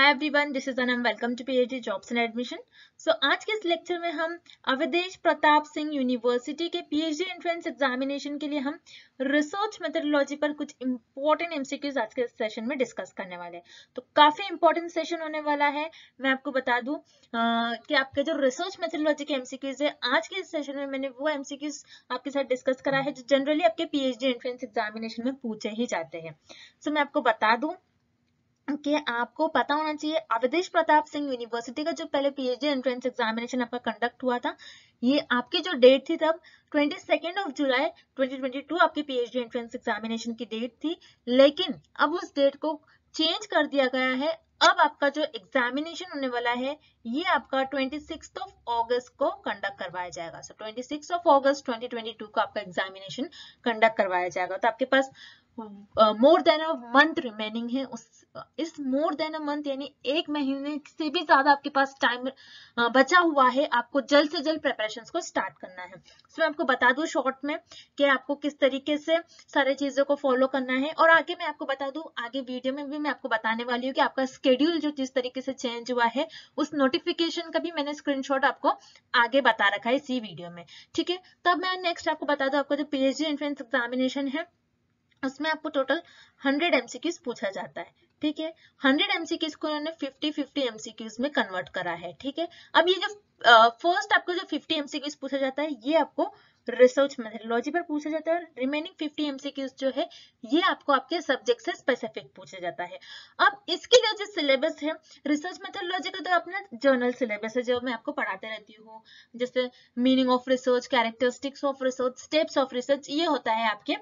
Hi everyone this is Anam welcome to PhD jobs and admission so आज के इस lecture में हम अवधेश प्रताप सिंह यूनिवर्सिटी के पीएचडी एंट्रेंस एग्जामिनेशन के लिए हम रिसर्च मेथडोलॉजी पर कुछ इंपॉर्टेंट एमसीक्यूज आज के सेशन में डिस्कस करने वाले हैं तो काफी इंपॉर्टेंट सेशन होने वाला है मैं आपको बता दू की आपके जो रिसर्च मेथडोलॉजी के एमसीक्यूज है आज के इस सेशन में मैंने वो एमसीक्यूज आपके साथ डिस्कस करा है जो जनरली आपके पीएचडी एंट्रेंस एग्जामिनेशन में पूछे ही जाते हैं सो so, मैं आपको बता दूँ कि आपको पता होना चाहिए अवधेश प्रताप सिंह यूनिवर्सिटी का जो पहले पीएचडी एंट्रेंस एग्जामिनेशन आपका कंडक्ट हुआ था ये आपकी जो डेट थी तब ट्वेंटी ऑफ जुलाई 2022 आपकी पीएचडी एंट्रेंस एग्जामिनेशन की डेट थी लेकिन अब उस डेट को चेंज कर दिया गया है अब आपका जो एग्जामिनेशन होने वाला है ये आपका ट्वेंटी ऑफ ऑगस्ट को कंडक्ट करवाया जाएगा सो so, ऑफ ऑगस्ट 2022 को आपका एग्जामिनेशन कंडक्ट करवाया जाएगा तो आपके पास more than a month remaining है उस इस मोर देन अ मंथ यानी एक महीने से भी ज्यादा आपके पास टाइम बचा हुआ है आपको जल्द से जल्द प्रेपरेशन को स्टार्ट करना है मैं आपको बता दू शॉर्ट में कि आपको किस तरीके से सारी चीजों को फॉलो करना है और आगे मैं आपको बता दू आगे वीडियो में भी मैं आपको बताने वाली हूँ कि आपका स्केड्यूल जो जिस तरीके से चेंज हुआ है उस नोटिफिकेशन का भी मैंने स्क्रीन आपको आगे बता रखा है इसी वीडियो में ठीक है तब मैं नेक्स्ट आपको बता दू आपका जो पीएचडी एंट्रेंस एग्जामिनेशन है उसमें आपको टोटल हंड्रेड एमसीक्यूज पूछा जाता है ठीक है हंड्रेड एमसीक्यूज को उन्होंने फिफ्टी फिफ्टी एमसीक्यूज में कन्वर्ट करा है ठीक है अब ये जो फर्स्ट आपको जो फिफ्टी एमसीक्यूज पूछा जाता है ये आपको रिसर्च मेथडोलॉजी पर पूछा जाता है रिमेनिंग फिफ्टी एमसीक्यूज जो है ये आपको आपके सब्जेक्ट से स्पेसिफिक पूछा जाता है अब इसके लिए जो सिलेबस है रिसर्च मेथडोलॉजी का तो अपना जर्नल सिलेबस है जो मैं आपको पढ़ाते रहती हूँ जैसे meaning of research characteristics of research steps of research ये होता है आपके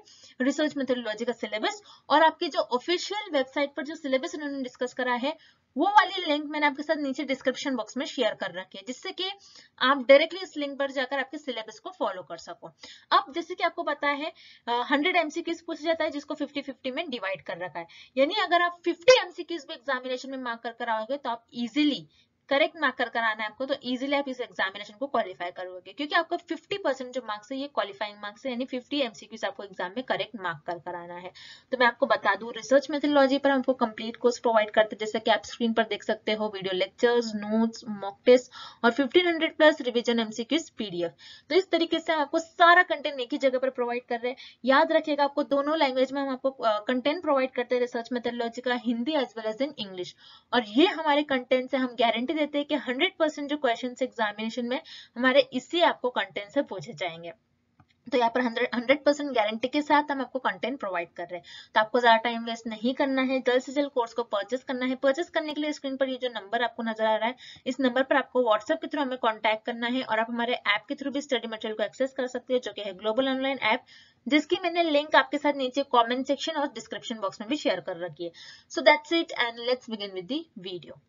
रिसर्च मेथडोलॉजी का सिलेबस और आपके जो ऑफिशियल वेबसाइट पर जो सिलेबस उन्होंने डिस्कस करा है वो वाली लिंक मैंने आपके साथ नीचे डिस्क्रिप्शन बॉक्स में शेयर कर रखी है जिससे कि आप डायरेक्टली इस लिंक पर जाकर आपके सिलेबस को फॉलो कर सको अब जैसे कि आपको पता है हंड्रेड एमसीक्यूज पूछा जाता है जिसको फिफ्टी फिफ्टी में डिवाइड कर रखा है यानी अगर आप फिफ्टी एमसीक्यूज भी एग्जामिनेशन में मार्क कर आओगे तो आप इजिली करेक्ट मार्क कर कराना है आपको तो इजिली आप इस एग्जामिनेशन को क्वालिफाई करोगे क्योंकि आपको 50 परसेंट जो मार्क्स है ये क्वालिफाइंग मार्क्स है यानी 50 एमसीक्यूज आपको एग्जाम में करेक्ट मार्क कर कराना है तो मैं आपको बता दू रिसर्च मेथोलॉजी पर हमको कंप्लीट कोर्स प्रोवाइड करते हैं जैसे कि आप स्क्रीन पर देख सकते हो video lectures notes mock test और fifteen plus revision MCQs PDF तो इस तरीके से आपको सारा कंटेंट एक ही जगह पर प्रोवाइड कर रहे हैं याद रखेगा आपको दोनों लैंग्वेज में हम आपको कंटेंट प्रोवाइड करते हैं रिसर्च मेथोलॉजी का Hindi as well as in English और ये हमारे कंटेंट से हम गारंटी देते हैं कि 100 परसेंट जो क्वेश्चन एग्जामिनेशन में हमारे इसी आपको कंटेंट से पूछे जाएंगे तो यहाँ पर हंड्रेड परसेंट गारंटी के साथ हम आपको कंटेंट प्रोवाइड कर रहे हैं तो आपको ज्यादा टाइम वेस्ट नहीं करना है जल्द से जल्द कोर्स को परचेस करना है परचेस करने के लिए स्क्रीन पर ये जो नंबर आपको नजर आ रहा है इस नंबर पर आपको व्हाट्सएप के थ्रू हमें कॉन्टैक्ट करना है और आप हमारे ऐप के थ्रू भी स्टडी मटेरियल को एक्सेस कर सकते हो जो कि है ग्लोबल ऑनलाइन ऐप जिसकी मैंने लिंक आपके साथ नीचे कॉमेंट सेक्शन और डिस्क्रिप्शन बॉक्स में भी शेयर कर रखी है so that's it and let's begin with the video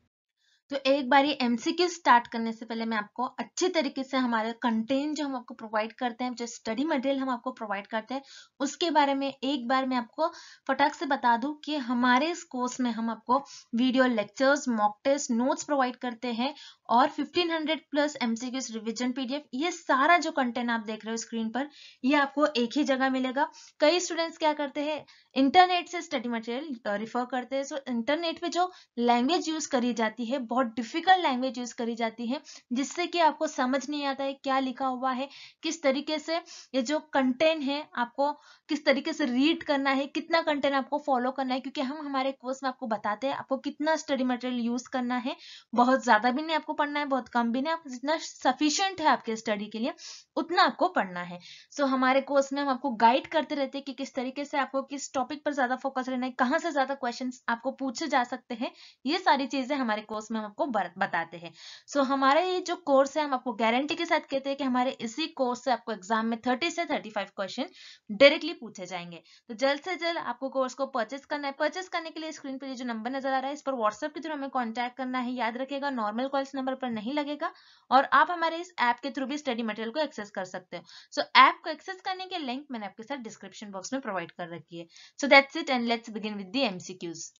तो एक बार ये एमसीक्यू स्टार्ट करने से पहले मैं आपको अच्छे तरीके से हमारे कंटेंट जो हम आपको प्रोवाइड करते हैं जो स्टडी मटेरियल हम आपको प्रोवाइड करते हैं उसके बारे में एक बार मैं आपको फटाक से बता दूं कि हमारे इस कोर्स में हम आपको video lectures mock test notes provide करते हैं और 1500 प्लस एमसीक्यूज रिवीजन पीडीएफ ये सारा जो कंटेंट आप देख रहे हो स्क्रीन पर ये आपको एक ही जगह मिलेगा कई स्टूडेंट्स क्या करते हैं इंटरनेट से स्टडी मटेरियल रिफर करते हैं सो इंटरनेट पे जो लैंग्वेज यूज करी जाती है बहुत डिफिकल्ट लैंग्वेज यूज करी जाती है जिससे कि आपको समझ नहीं आता है क्या लिखा हुआ है किस तरीके से ये जो कंटेंट है आपको किस तरीके से रीड करना है कितना कंटेंट आपको फॉलो करना है क्योंकि हम हमारे कोर्स में आपको बताते हैं आपको कितना स्टडी मटेरियल यूज करना है बहुत ज्यादा भी नहीं आपको पढ़ना है बहुत कम भी नहीं आप जितना सफिशियंट है आपके स्टडी के लिए उतना आपको पढ़ना है सो so, हमारे कोर्स में हम आपको गाइड करते रहते हैं कि किस तरीके से आपको किस टॉपिक पर ज्यादा फोकस रहना है कहाँ से ज्यादा क्वेश्चन आपको पूछे जा सकते हैं ये सारी चीजें हमारे कोर्स में हम आपको बताते हैं सो so, हमारा ये जो कोर्स है हम आपको गारंटी के साथ कहते हैं कि हमारे इसी कोर्स से आपको एग्जाम में थर्टी से थर्टी फाइव क्वेश्चन डायरेक्टली पूछे जाएंगे तो जल्द से जल्द आपको कोर्स को परचेस करना है परचेस करने के लिए स्क्रीन पर जो नंबर नजर आ रहा है इस पर व्हाट्सएप के थ्रू हमें कॉन्टैक्ट करना है याद रखेगा नॉर्मल कॉल्स नंबर नंबर पर नहीं लगेगा और आप हमारे इस ऐप के थ्रू भी स्टडी मटेरियल को एक्सेस कर सकते हो सो ऐप को एक्सेस करने के लिंक मैंने आपके साथ डिस्क्रिप्शन बॉक्स में प्रोवाइड कर रखी है so that's it and let's begin with the MCQs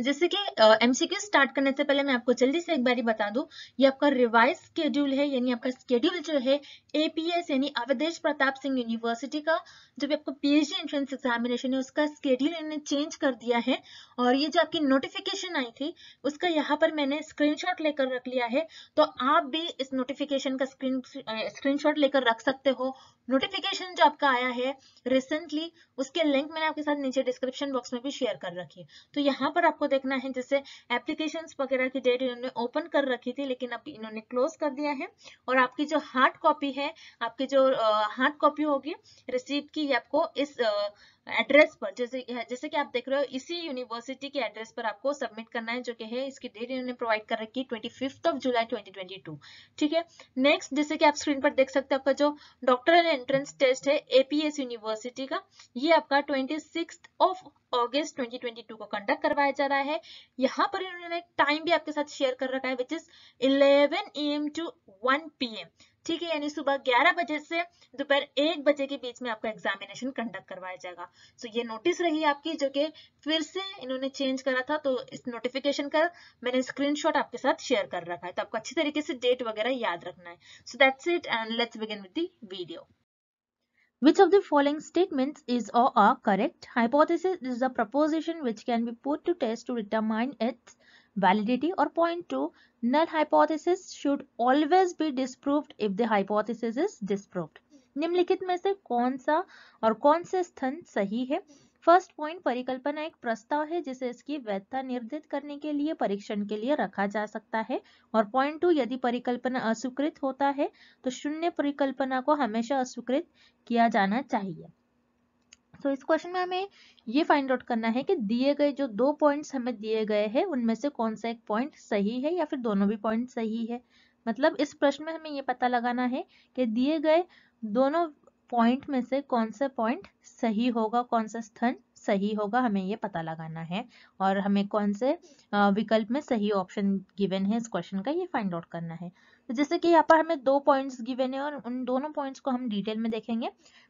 जैसे कि एमसीक्यू स्टार्ट करने से पहले मैं आपको जल्दी से एक बार बता दूं ये आपका रिवाइज स्केड्यूल है यानी आपका स्केड्यूल जो है एपीएस यानी अवधेश प्रताप सिंह यूनिवर्सिटी का जो भी आपको पीएचडी एंट्रेंस एग्जामिनेशन है उसका स्केड्यूल इन्होंने चेंज कर दिया है और ये जो आपकी नोटिफिकेशन आई थी उसका यहाँ पर मैंने स्क्रीन लेकर रख लिया है तो आप भी इस नोटिफिकेशन का स्क्रीन स्क्रीन लेकर रख सकते हो नोटिफिकेशन जो आपका आया है रिसेंटली उसके लिंक मैंने आपके साथ नीचे डिस्क्रिप्शन बॉक्स में भी शेयर कर रखी है तो यहाँ पर आपको देखना है जैसे एप्लीकेशन वगैरह की डेट इन्होंने ओपन कर रखी थी लेकिन अब इन्होंने क्लोज कर दिया है और आपकी जो हार्ड कॉपी है आपकी जो हार्ड कॉपी होगी रिसीप्ट की आपको इस एड्रेस पर जैसे जैसे कि आप देख रहे हो इसी यूनिवर्सिटी के एड्रेस पर आपको सबमिट करना है जो कि है इसकी डेट इन्होंने प्रोवाइड कर रखी twenty fifth of July twenty twenty two ठीक है नेक्स्ट जैसे कि आप स्क्रीन पर देख सकते हैं आपका जो डॉक्टरल एंट्रेंस टेस्ट है एपीएस यूनिवर्सिटी का ये आपका ट्वेंटी ऑफ ऑगस्ट 2022 को कंडक्ट करवाया जा रहा है यहाँ पर इन्होंने टाइम भी आपके साथ शेयर कर रखा है which is 11 AM to 1 PM ठीक है यानी सुबह 11 बजे से दोपहर एक बजे के बीच में आपका एग्जामिनेशन कंडक्ट करवाया जाएगा सो ये नोटिस रही आपकी जो कि फिर से इन्होंने चेंज करा था तो इस नोटिफिकेशन का मैंने स्क्रीनशॉट आपके साथ शेयर कर रखा है तो आपको अच्छी तरीके से डेट वगैरह याद रखना है so that's it and let's begin with the video Which of the following statements is or are correct? Hypothesis is a proposition which can be put to test to determine its validity or point two null hypothesis should always be disproved if the hypothesis is disproved निम्नलिखित में से कौन सा और कौन से स्थान सही है फर्स्ट पॉइंट परिकल्पना एक प्रस्ताव है जिसे इसकी वैधता निर्धारित करने के लिए परीक्षण के लिए रखा जा सकता है और पॉइंट टू यदि परिकल्पना अस्वीकृत होता है तो शून्य परिकल्पना को हमेशा अस्वीकृत किया जाना चाहिए सो so, इस क्वेश्चन में हमें ये फाइंड आउट करना है कि दिए गए जो दो पॉइंट्स हमें दिए गए हैं उनमें से कौन सा एक पॉइंट सही है या फिर दोनों भी पॉइंट सही है मतलब इस प्रश्न में हमें ये पता लगाना है कि दिए गए दोनों पॉइंट में से कौन सा पॉइंट सही होगा कौन सा स्थान सही होगा हमें ये पता लगाना है और हमें कौन से विकल्प में सही ऑप्शन गिवन है इस क्वेश्चन का ये फाइंड आउट करना है तो जैसे कि यहाँ पर हमें दो पॉइंट्स गिवेन है और उन दोनों पॉइंट्स को हम डिटेल में देखेंगे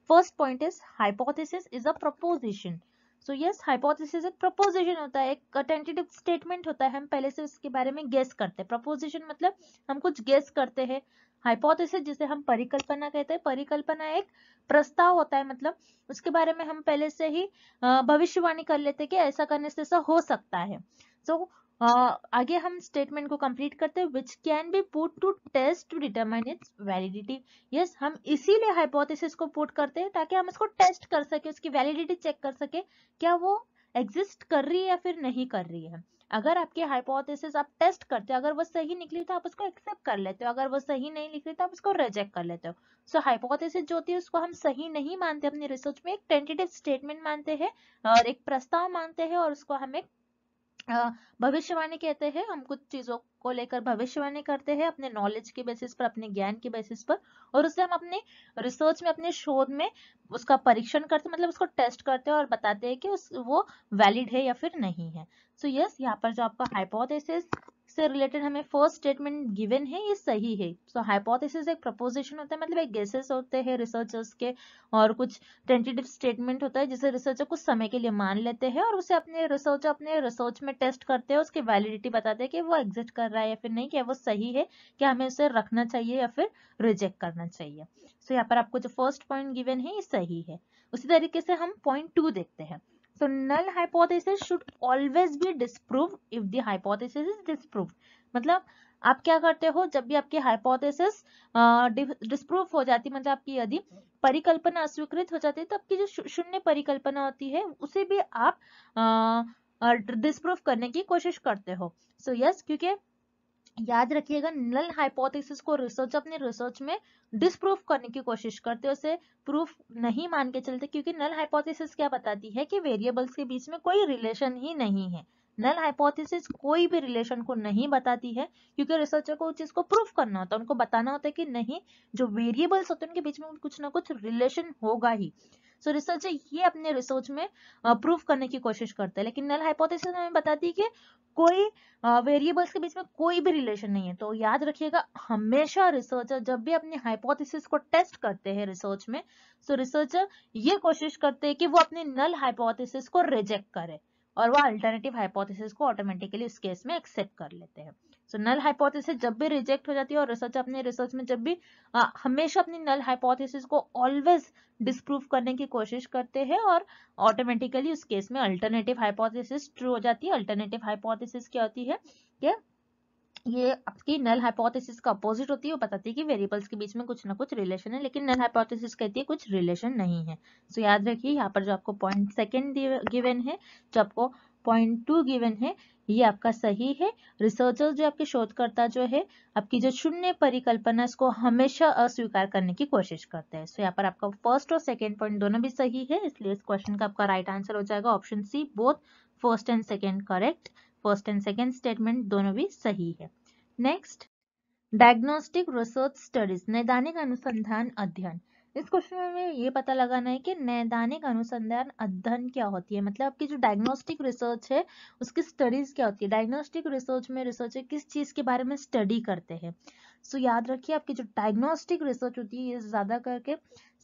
first point is hypothesis is a proposition so yes hypothesis एक प्रपोजिशन होता है एक टेंटेटिव स्टेटमेंट होता है हम पहले से उसके बारे में गेस करते हैं प्रपोजिशन मतलब हम कुछ गेस करते हैं हाइपोथेसिस जिसे हम परिकल्पना कहते हैं परिकल्पना एक प्रस्ताव होता है मतलब उसके बारे में हम पहले से ही भविष्यवाणी कर लेते हैं कि ऐसा करने से ऐसा हो सकता है सो so, Uh, आगे हम स्टेटमेंट को कंप्लीट करते हैं which can be put to test to determine its validity yes हम इसीलिए हाइपोथेसिस को पुट करते हैं ताकि हम इसको टेस्ट कर सके उसकी वैलिडिटी चेक कर सके क्या वो एग्जिस्ट कर रही है या फिर नहीं कर रही है अगर आपके हाइपोथेसिस आप टेस्ट करते हो अगर वो सही निकली तो आप उसको एक्सेप्ट कर लेते हो अगर वो सही नहीं निकली तो आप उसको रिजेक्ट कर लेते हो सो so, हाइपोथेसिस जो होती है उसको हम सही नहीं मानते अपनी रिसर्च में एक टेंटेटिव स्टेटमेंट मानते हैं और एक प्रस्ताव मानते हैं और उसको हम एक भविष्यवाणी कहते हैं हम कुछ चीजों को लेकर भविष्यवाणी करते हैं अपने नॉलेज के बेसिस पर अपने ज्ञान के बेसिस पर और उससे हम अपने रिसर्च में अपने शोध में उसका परीक्षण करते मतलब उसको टेस्ट करते हैं और बताते हैं कि उस वो वैलिड है या फिर नहीं है सो यस यहाँ पर जो आपका हाइपोथेसिस से रिलेटेड हमें फर्स्ट स्टेटमेंट गिवन है ये सही है सो so, हाइपोथेसिस एक प्रपोजिशन होता है मतलब एक गेसेस होते हैं रिसर्चर्स के और कुछ टेंटेटिव स्टेटमेंट होता है जिसे रिसर्चर कुछ समय के लिए मान लेते हैं और उसे अपने रिसर्चर अपने रिसर्च में टेस्ट करते हैं उसकी वैलिडिटी बताते हैं कि वो एग्जिस्ट कर रहा है या फिर नहीं क्या वो सही है क्या हमें उसे रखना चाहिए या फिर रिजेक्ट करना चाहिए सो so, यहाँ पर आपको जो फर्स्ट पॉइंट गिवन है ये सही है उसी तरीके से हम पॉइंट टू देखते हैं So null hypothesis should always be disproved if the hypothesis is disproved. मतलब आप क्या करते हो जब भी आपकी हाइपोथेसिस डिस्प्रूव हो जाती मतलब आपकी यदि परिकल्पना अस्वीकृत हो जाती है तो आपकी जो शून्य परिकल्पना होती है उसे भी आप डिस्प्रूव करने की कोशिश करते हो सो so, यस yes, क्योंकि याद रखिएगा नल हाइपोथेसिस को रिसर्च अपने रिसर्च में डिसप्रूव करने की कोशिश करते हैं उसे प्रूफ नहीं मान के चलते क्योंकि नल हाइपोथेसिस क्या बताती है कि वेरिएबल्स के बीच में कोई रिलेशन ही नहीं है नल हाइपोथेसिस कोई भी रिलेशन को नहीं बताती है क्योंकि रिसर्चर को उस चीज को प्रूफ करना होता है उनको बताना होता है कि नहीं जो वेरिएबल्स होते हैं उनके बीच में कुछ ना कुछ रिलेशन होगा ही सो रिसर्चर ये अपने रिसर्च में प्रूव करने की कोशिश करते हैं लेकिन नल हाइपोथेसिस हमें बताती है कि कोई वेरिएबल्स के बीच में कोई भी रिलेशन नहीं है तो याद रखिएगा हमेशा रिसर्चर जब भी अपने हाइपोथेसिस को टेस्ट करते हैं रिसर्च में सो रिसर्चर ये कोशिश करते हैं कि वो अपने नल हाइपोथेसिस को रिजेक्ट करे और वो अल्टरनेटिव हाइपोथेसिस को ऑटोमेटिकली उस केस में एक्सेप्ट कर लेते हैं सो नल हाइपोथेसिस जब भी रिजेक्ट हो जाती है और रिसर्च अपने रिसर्च में जब भी आ, हमेशा अपनी नल हाइपोथेसिस को ऑलवेज डिस्प्रूव करने की कोशिश करते हैं और ऑटोमेटिकली उस केस में अल्टरनेटिव हाइपोथेसिस ट्रू हो जाती है अल्टरनेटिव हाइपोथेसिस क्या होती है कि ये आपकी नल हाइपोथेसिस का अपोजिट होती है वो बताती है कि वेरिएबल्स के बीच में कुछ ना कुछ रिलेशन है लेकिन नल हाइपोथेसिस कहती है कुछ रिलेशन नहीं है सो so, याद रखिए यहाँ पर जो आपको पॉइंट सेकेंड गिवन है जो आपको पॉइंट टू गिवन है ये आपका सही है रिसर्चर्स जो आपके शोधकर्ता जो है आपकी जो शून्य परिकल्पना इसको हमेशा अस्वीकार करने की कोशिश करते हैं सो यहाँ पर आपका फर्स्ट और सेकेंड पॉइंट दोनों भी सही है इसलिए इस क्वेश्चन का आपका राइट आंसर हो जाएगा option C both first and second correct first and second statement दोनों भी सही है नेक्स्ट डायग्नोस्टिक रिसर्च स्टडीज नैदानिक अनुसंधान अध्ययन इस क्वेश्चन में हमें ये पता लगाना है कि नैदानिक अनुसंधान अध्ययन क्या होती है मतलब आपकी जो डायग्नोस्टिक रिसर्च है उसकी स्टडीज क्या होती है डायग्नोस्टिक रिसर्च में रिसर्च किस चीज़ के बारे में स्टडी करते हैं सो so, याद रखिए आपकी जो डायग्नोस्टिक रिसर्च होती है ये ज़्यादा करके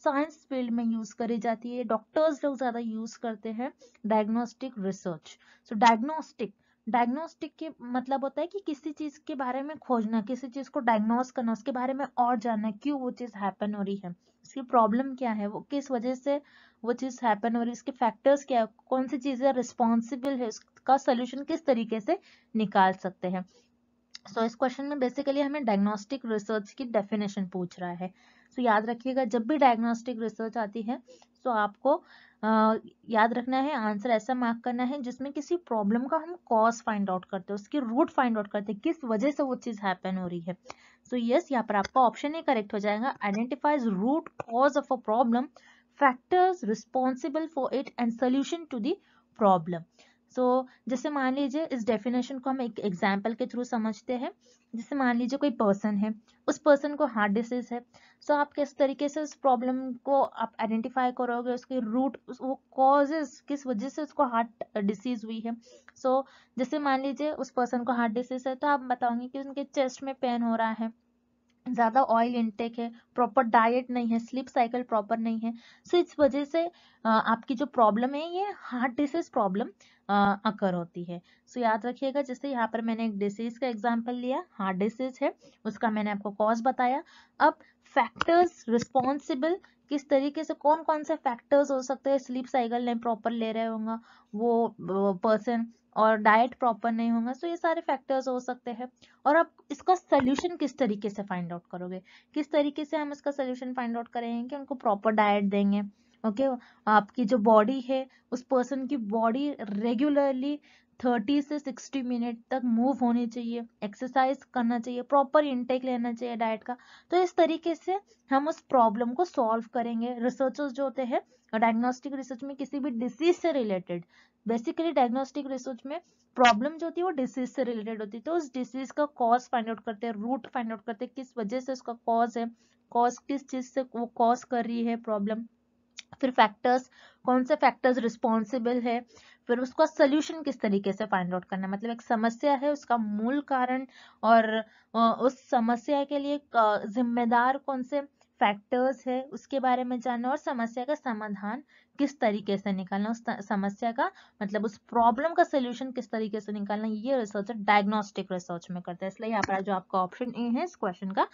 साइंस फील्ड में यूज़ करी जाती है डॉक्टर्स लोग ज़्यादा यूज़ करते हैं diagnostic research so diagnostic diagnostic के मतलब होता है कि किसी चीज़ के बारे में खोजना किसी चीज़ को डायग्नोस करना उसके बारे में और जानना क्यों वो चीज़ हैपन हो रही है उसकी प्रॉब्लम क्या है वो किस वजह से वो चीज़ हैपन हो रही है इसके फैक्टर्स क्या है कौन सी चीज़ें रिस्पॉन्सिबल है उसका सोल्यूशन किस तरीके से निकाल सकते हैं सो so, इस क्वेश्चन में बेसिकली हमें डायग्नोस्टिक रिसर्च की डेफिनेशन पूछ रहा है सो so, याद रखिएगा जब भी डायग्नोस्टिक रिसर्च आती है सो so आपको आ, याद रखना है आंसर ऐसा मार्क करना है जिसमें किसी प्रॉब्लम का हम कॉज फाइंड आउट करते हैं उसकी रूट फाइंड आउट करते हैं किस वजह से वो चीज़ हैपन हो रही है सो यस यहाँ पर आपका ऑप्शन ए करेक्ट हो जाएगा identifies root cause of a problem factors responsible for it and solution to the problem so तो so, जैसे मान लीजिए इस डेफिनेशन को हम एक एग्जाम्पल के थ्रू समझते हैं जैसे मान लीजिए कोई पर्सन है उस पर्सन को हार्ट डिसीज है सो so, आप किस तरीके से उस प्रॉब्लम को आप आइडेंटिफाई करोगे उसके रूट उस, वो कॉजेज किस वजह से उसको हार्ट डिसीज हुई है सो so, जैसे मान लीजिए उस पर्सन को हार्ट डिसीज है तो आप बताओगे कि उनके चेस्ट में पेन हो रहा है ज़्यादा ऑयल इनटेक है प्रॉपर डाइट नहीं है स्लीप साइकिल प्रॉपर नहीं है सो इस वजह से आपकी जो प्रॉब्लम है ये हार्ट डिसीज प्रॉब्लम अकर होती है सो so, याद रखिएगा जैसे यहाँ पर मैंने एक डिसीज का एग्जाम्पल लिया हार्ट डिसीज है उसका मैंने आपको कॉज बताया अब फैक्टर्स रिस्पॉन्सिबल किस तरीके से कौन कौन से फैक्टर्स हो सकते हैं स्लीप साइकिल नहीं प्रॉपर ले रहे होंगे वो पर्सन और डाइट प्रॉपर नहीं होगा तो ये सारे फैक्टर्स हो सकते हैं और आप इसका सोल्यूशन किस तरीके से फाइंड आउट करोगे किस तरीके से हम इसका सोल्यूशन फाइंड आउट करेंगे कि उनको प्रॉपर डाइट देंगे ओके okay? आपकी जो बॉडी है उस पर्सन की बॉडी रेगुलरली 30 से 60 मिनट तक मूव होने चाहिए एक्सरसाइज करना चाहिए प्रॉपर इंटेक लेना चाहिए डाइट का तो इस तरीके से हम उस प्रॉब्लम को सॉल्व करेंगे रिसर्चर्स जो होते हैं डायग्नोस्टिक रिसर्च में किसी भी डिसीज से रिलेटेड बेसिकली डायग्नोस्टिक रिसर्च में प्रॉब्लम जो होती है वो डिसीज से रिलेटेड होती है तो उस डिसीज का कॉज फाइंड आउट करते हैं रूट फाइंड आउट करते हैं किस वजह से उसका कॉज है कॉज किस चीज़ से वो कॉज कर रही है प्रॉब्लम फिर फैक्टर्स कौन से फैक्टर्स रिस्पॉन्सिबल है फिर उसका सोल्यूशन किस तरीके से फाइंड आउट करना मतलब एक समस्या है उसका मूल कारण और उस समस्या के लिए जिम्मेदार कौन से फैक्टर्स है उसके बारे में जानना और समस्या का समाधान किस तरीके से निकालना उस समस्या का मतलब उस प्रॉब्लम का सोल्यूशन किस तरीके से निकालना ये रिसर्च डायग्नोस्टिक रिसर्च में करते हैं इसलिए यहाँ पर जो आपका ऑप्शन ए है इस क्वेश्चन का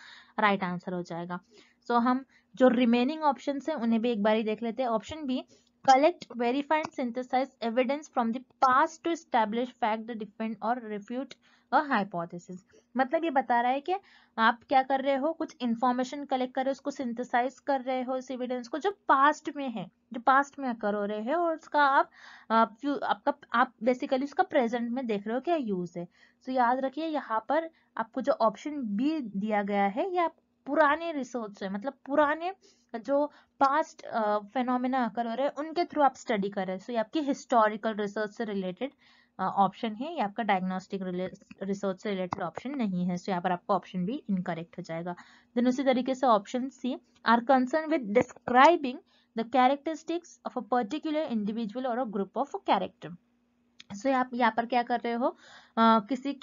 राइट आंसर हो जाएगा सो so, हम जो रिमेनिंग ऑप्शन है उन्हें भी एक बार ही देख लेते हैं option B collect, verify and synthesize evidence from the past to establish fact, defend or refute a hypothesis. मतलब ये बता रहा है कि आप क्या कर रहे हो कुछ इंफॉर्मेशन कलेक्ट कर रहे हो उसको सिंथेसाइज कर रहे हो इस एविडेंस को जो पास्ट में है जो पास्ट में कर हो रहे हैं और उसका आप, आप आपका आप बेसिकली उसका प्रेजेंट में देख रहे हो क्या यूज है सो so, याद रखिए यहाँ पर आपको जो ऑप्शन बी दिया गया है ये आप पुराने रिसोर्स से मतलब पुराने जो पास्ट फेनोमिना अकर हो रहे हैं उनके थ्रू आप स्टडी कर रहे हैं सो ये आपकी हिस्टोरिकल रिसर्च से रिलेटेड ऑप्शन है ये आपका डायग्नोस्टिक रिसर्च से रिलेटेड ऑप्शन नहीं है सो यहाँ पर आपका ऑप्शन भी इनकरेक्ट हो जाएगा देन उसी तरीके से option C are concern with describing the characteristics of a particular individual और a group of character so so, आप यहाँ पर क्या कर रहे हो uh, किसी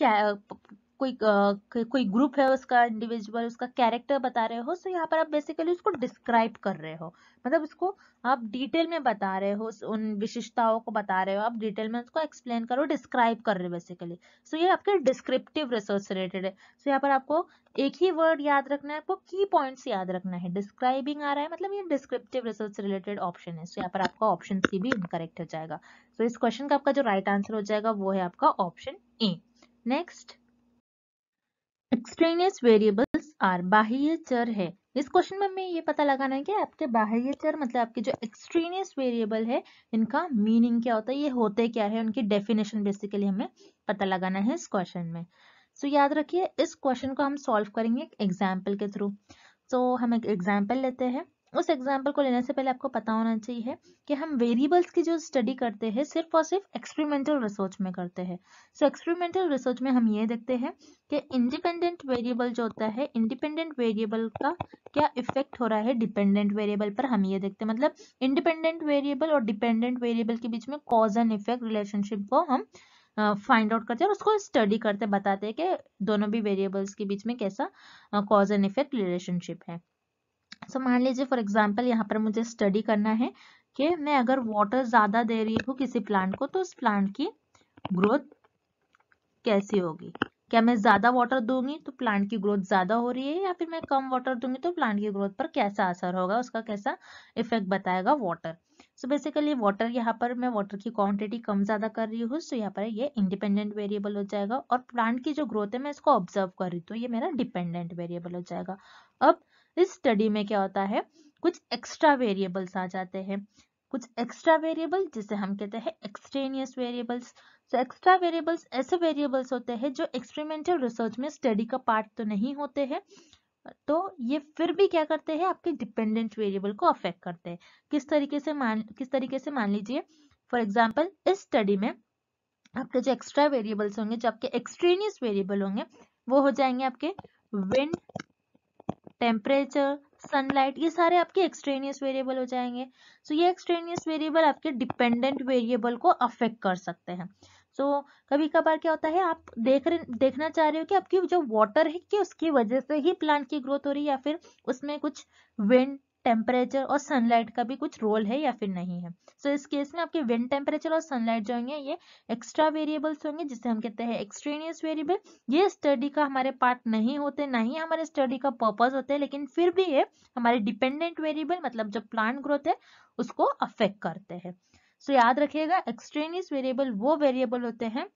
कोई कोई ग्रुप है उसका इंडिविजुअल उसका कैरेक्टर बता रहे हो सो यहाँ पर आप बेसिकली उसको डिस्क्राइब कर रहे हो मतलब उसको आप डिटेल में बता रहे हो उन विशेषताओं को बता रहे हो आप डिटेल में उसको एक्सप्लेन करो डिस्क्राइब कर रहे हो बेसिकली सो ये आपके डिस्क्रिप्टिव रिसर्च रिलेटेड है सो यहाँ पर आपको एक ही वर्ड याद रखना है आपको की पॉइंट्स याद रखना है डिस्क्राइबिंग आ रहा है मतलब ये डिस्क्रिप्टिव रिसर्च रिलेटेड ऑप्शन है सो यहाँ पर आपका ऑप्शन सी भी इनकरेक्ट हो जाएगा सो इस क्वेश्चन का आपका जो राइट आंसर हो जाएगा वो है आपका option A next extraneous variables are बाह्य चर है इस क्वेश्चन में हमें ये पता लगाना है कि आपके बाह्य चर मतलब आपके जो एक्सट्रेनियस वेरिएबल है इनका मीनिंग क्या होता है ये होते क्या है उनकी डेफिनेशन बेसिकली हमें पता लगाना है इस क्वेश्चन में सो so, याद रखिए इस क्वेश्चन को हम सॉल्व करेंगे एग्जाम्पल के थ्रू सो so, हम एक एग्जाम्पल लेते हैं उस एग्जाम्पल को लेने से पहले आपको पता होना चाहिए कि हम वेरिएबल्स की जो स्टडी करते हैं सिर्फ और सिर्फ एक्सपेरिमेंटल रिसर्च में करते हैं सो एक्सपेरिमेंटल रिसर्च में हम ये देखते हैं कि इंडिपेंडेंट वेरिएबल जो होता है इंडिपेंडेंट वेरिएबल का क्या इफेक्ट हो रहा है डिपेंडेंट वेरिएबल पर हम ये देखते हैं मतलब इंडिपेंडेंट वेरिएबल और डिपेंडेंट वेरिएबल के बीच में कॉज एंड इफेक्ट रिलेशनशिप को हम फाइंड आउट करते हैं और उसको स्टडी करते बताते हैं कि दोनों भी वेरिएबल्स के बीच में कैसा कॉज एंड इफेक्ट रिलेशनशिप है सो so, मान लीजिए फॉर एग्जाम्पल यहाँ पर मुझे स्टडी करना है कि मैं अगर वाटर ज़्यादा दे रही हूँ किसी प्लांट को तो उस प्लांट की ग्रोथ कैसी होगी क्या मैं ज़्यादा वाटर दूंगी तो प्लांट की ग्रोथ ज़्यादा हो रही है या फिर मैं कम वाटर दूंगी तो प्लांट की ग्रोथ पर कैसा असर होगा उसका कैसा इफेक्ट बताएगा वाटर सो बेसिकली वाटर यहाँ पर मैं वाटर की क्वांटिटी कम ज़्यादा कर रही हूँ सो यहाँ पर ये इंडिपेंडेंट वेरिएबल हो जाएगा और प्लांट की जो ग्रोथ है मैं इसको ऑब्जर्व कर रही हूँ तो ये मेरा डिपेंडेंट वेरिएबल हो जाएगा अब इस स्टडी में क्या होता है कुछ एक्स्ट्रा वेरिएबल्स आ जाते हैं कुछ एक्स्ट्रा वेरिएबल जिसे हम कहते हैं एक्सट्रेनियस वेरिएबल्स तो एक्स्ट्रा वेरिएबल्स ऐसे वेरिएबल्स होते हैं जो एक्सपेरिमेंटल रिसर्च में स्टडी का पार्ट तो नहीं होते हैं तो ये फिर भी क्या करते हैं आपके डिपेंडेंट वेरिएबल को अफेक्ट करते हैं किस तरीके से मान किस तरीके से मान लीजिए फॉर एग्जाम्पल इस स्टडी में आपके जो एक्स्ट्रा वेरिएबल्स होंगे जो आपके एक्सट्रेनियस वेरिएबल होंगे वो हो जाएंगे आपके विंड टेम्परेचर सनलाइट ये सारे आपके एक्सट्रेनियस वेरिएबल हो जाएंगे सो so, ये एक्सट्रेनियस वेरिएबल आपके डिपेंडेंट वेरिएबल को अफेक्ट कर सकते हैं सो so, कभी कभार क्या होता है आप देख रहे देखना चाह रहे हो कि आपकी जो वाटर है कि उसकी वजह से ही प्लांट की ग्रोथ हो रही है या फिर उसमें कुछ विंड टेम्परेचर और सनलाइट का भी कुछ रोल है या फिर नहीं है सो so, इस केस में आपके विंड टेम्परेचर और सनलाइट जो होंगे ये एक्स्ट्रा वेरिएबल्स होंगे जिसे हम कहते हैं एक्सट्रेनियस वेरिएबल ये स्टडी का हमारे पार्ट नहीं होते ना ही हमारे स्टडी का पर्पज होते हैं लेकिन फिर भी ये हमारे डिपेंडेंट वेरिएबल मतलब जो प्लांट ग्रोथ है उसको अफेक्ट करते हैं सो so, याद रखिएगा एक्सट्रेनियस वेरिएबल वो वेरिएबल होते हैं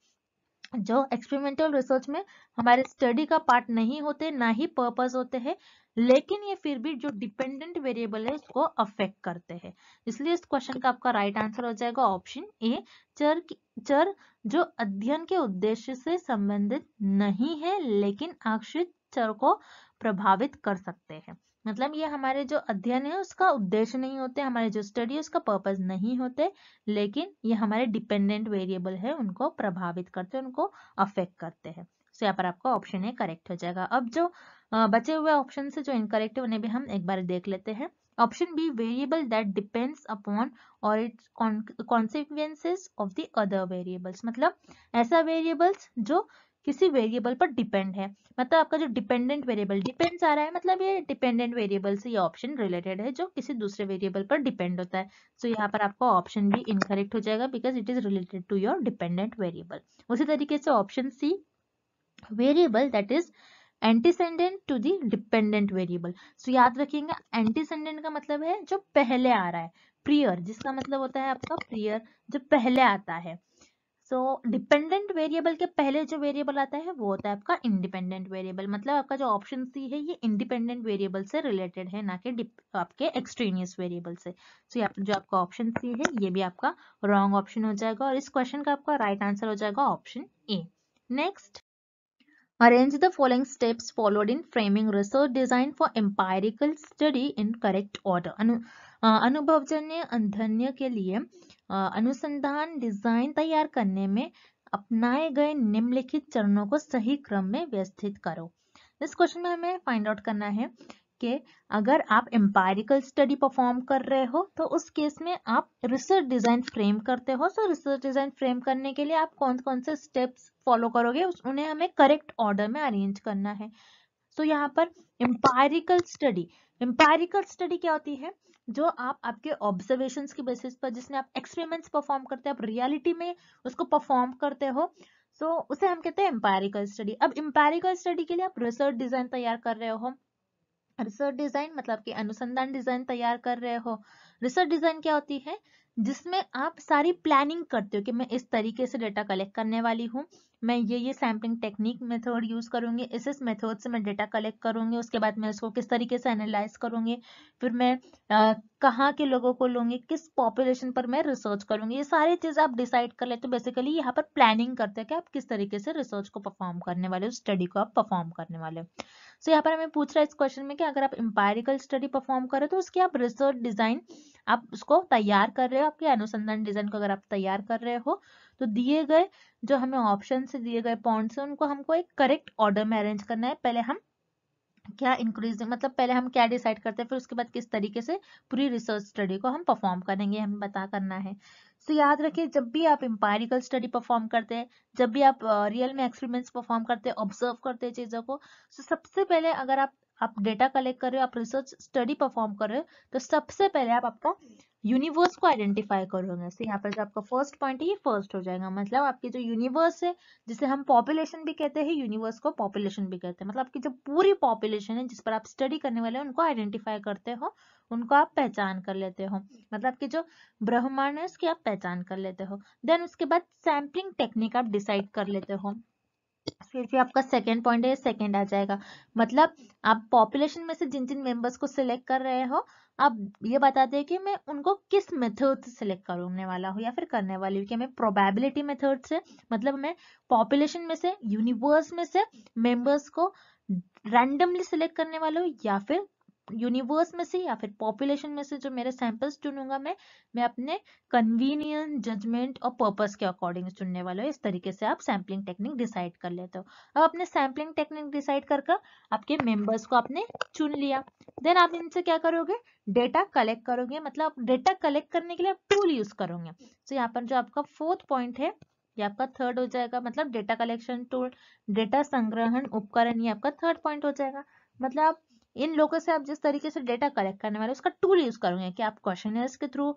जो एक्सपेरिमेंटल रिसर्च में हमारे स्टडी का पार्ट नहीं होते ना ही पर्पज होते हैं लेकिन ये फिर भी जो डिपेंडेंट वेरिएबल है उसको अफेक्ट करते हैं इसलिए इस क्वेश्चन का आपका राइट आंसर हो जाएगा ऑप्शन ए चर चर जो अध्ययन के उद्देश्य से संबंधित नहीं है लेकिन आश्रित चर को प्रभावित कर सकते हैं मतलब ये हमारे जो अध्ययन है उसका उद्देश्य नहीं होते हमारे जो स्टडी है उसका पर्पज नहीं होते लेकिन ये हमारे डिपेंडेंट वेरिएबल है उनको प्रभावित करते हैं उनको अफेक्ट करते हैं सो तो यहाँ पर आपका ऑप्शन है करेक्ट हो जाएगा अब जो बचे हुए ऑप्शन है जो इनकरेक्ट है उन्हें भी हम एक बार देख लेते हैं option B variable that depends upon और its consequences of the other variables मतलब ऐसा वेरिएबल्स जो किसी वेरिएबल पर डिपेंड है मतलब आपका जो डिपेंडेंट वेरिएबल डिपेंड्स आ रहा है मतलब ये डिपेंडेंट वेरिएबल से ये ऑप्शन रिलेटेड है जो किसी दूसरे वेरिएबल पर डिपेंड होता है सो तो so, यहाँ पर आपका ऑप्शन भी इनकरेक्ट हो जाएगा because it is related to your dependent variable उसी तरीके से option C variable that is antecedent to the dependent variable so याद रखेंगे एंटीसेंडेंट का मतलब है जो पहले आ रहा है प्रियर जिसका मतलब होता है आपका प्रियर जो पहले आता है सो डिपेंडेंट वेरिएबल के पहले जो वेरिएबल आता है वो होता है आपका इंडिपेंडेंट वेरिएबल मतलब आपका जो ऑप्शन सी है ये इंडिपेंडेंट वेरिएबल से रिलेटेड है ना कि आपके एक्सट्रीनियस वेरिएबल से सो so, जो आपका ऑप्शन सी है ये भी आपका रॉन्ग ऑप्शन हो जाएगा और इस क्वेश्चन का आपका राइट right आंसर हो जाएगा option A next Arrange the following steps followed in framing research design for empirical study in correct order. अनु, अनुभवजन्य अध्ययन के लिए अनुसंधान डिजाइन तैयार करने में अपनाए गए निम्नलिखित चरणों को सही क्रम में व्यवस्थित करो इस क्वेश्चन में हमें फाइंड आउट करना है के अगर आप एम्पायरिकल स्टडी परफॉर्म कर रहे हो तो उस केस में आप रिसर्च डिजाइन फ्रेम करते हो सो रिसर्च डिजाइन फ्रेम करने के लिए आप कौन कौन से स्टेप्स फॉलो करोगे उन्हें हमें करेक्ट ऑर्डर में अरेंज करना है सो so, यहाँ पर एम्पायरिकल स्टडी एम्पायरिकल स्टडी क्या होती है जो आप आपके ऑब्जर्वेशन के बेसिस पर जिसमें आप एक्सपेरिमेंट्स परफॉर्म करते हो आप रियलिटी में उसको परफॉर्म करते हो सो so, उसे हम कहते हैं एम्पायरिकल स्टडी अब एम्पायरिकल स्टडी के लिए आप रिसर्च डिजाइन तैयार कर रहे हो रिसर्च डिजाइन मतलब कि अनुसंधान डिजाइन तैयार कर रहे हो रिसर्च डिजाइन क्या होती है जिसमें आप सारी प्लानिंग करते हो कि मैं इस तरीके से डेटा कलेक्ट करने वाली हूँ मैं ये ये सैम्पलिंग टेक्निक मेथड यूज़ करूंगी इस इस मेथड से मैं डेटा कलेक्ट करूंगी उसके बाद मैं इसको किस तरीके से एनालाइज करूंगी फिर मैं कहाँ के लोगों को लूंगी किस पॉपुलेशन पर मैं रिसर्च करूंगी ये सारी चीज़ आप डिसाइड कर लेते हो बेसिकली यहाँ पर प्लानिंग करते हो कि आप किस तरीके से रिसर्च को परफॉर्म करने वाले हो स्टडी को आप परफॉर्म करने वाले हो सो यहाँ पर हमें पूछ रहा है इस क्वेश्चन में कि अगर आप एम्पायरिकल स्टडी परफॉर्म कर हो तो उसकी आप रिसर्च डिजाइन आप उसको तैयार कर रहे हो आपके अनुसंधान डिजाइन को अगर आप तैयार कर रहे हो तो दिए गए जो हमें ऑप्शन से दिए गए पॉइंट है उनको हमको एक करेक्ट ऑर्डर में अरेंज करना है पहले हम क्या इंक्रीज मतलब पहले हम क्या डिसाइड करते हैं फिर उसके बाद किस तरीके से पूरी रिसर्च स्टडी को हम परफॉर्म करेंगे हमें बता करना है तो याद रखिए जब भी आप एम्पायरिकल स्टडी परफॉर्म करते हैं जब भी आप रियल में एक्सपेरिमेंट्स परफॉर्म करते हैं ऑब्जर्व करते हैं चीज़ों को तो सबसे पहले अगर आप आप डेटा कलेक्ट कर रहे हो आप रिसर्च स्टडी परफॉर्म कर रहे हो तो सबसे पहले आप आपका यूनिवर्स को आइडेंटिफाई करोगे तो यहाँ पर जो आपका फर्स्ट पॉइंट है ये फर्स्ट हो जाएगा मतलब आपकी जो यूनिवर्स है जिसे हम पॉपुलेशन भी कहते हैं यूनिवर्स को पॉपुलेशन भी कहते हैं मतलब आपकी जो पूरी पॉपुलेशन है जिस पर आप स्टडी करने वाले हैं उनको आइडेंटिफाई करते हो उनको आप पहचान कर लेते हो मतलब कि जो ब्रह्मांड है उसकी आप पहचान कर लेते हो देन उसके बाद सैम्पलिंग टेक्निक आप डिसाइड कर लेते हो फिर जो आपका सेकेंड पॉइंट है सेकेंड आ जाएगा मतलब आप पॉपुलेशन में से जिन जिन मेंबर्स को सिलेक्ट कर रहे हो आप ये बताते हैं कि मैं उनको किस मेथड से सिलेक्ट करने वाला हूँ या फिर करने वाली हूँ कि मैं प्रोबेबिलिटी मेथड से मतलब मैं पॉपुलेशन में से यूनिवर्स में से मेंबर्स को रैंडमली सिलेक्ट करने वाला हूँ या फिर यूनिवर्स में से या फिर पॉपुलेशन में से जो मेरे सैंपल्स चुनूंगा मैं मैं अपने कन्वीनियंट जजमेंट और पर्पस के अकॉर्डिंग चुनने वाला हूँ इस तरीके से आप सैम्पलिंग टेक्निक डिसाइड कर लेते हो अब अपने सैम्पलिंग टेक्निक डिसाइड कर कर आपके मेंबर्स को आपने चुन लिया देन आप इनसे क्या करोगे डेटा कलेक्ट करोगे मतलब डेटा कलेक्ट करने के लिए आप टूल यूज करोगे तो यहाँ पर जो आपका फोर्थ पॉइंट है ये आपका थर्ड हो जाएगा मतलब डेटा कलेक्शन टूल डेटा संग्रहण उपकरण ये आपका थर्ड पॉइंट हो जाएगा मतलब आप इन लोगों से आप जिस तरीके से डेटा कलेक्ट करने वाले उसका टूल यूज करोगे कि आप क्वेश्चन के थ्रू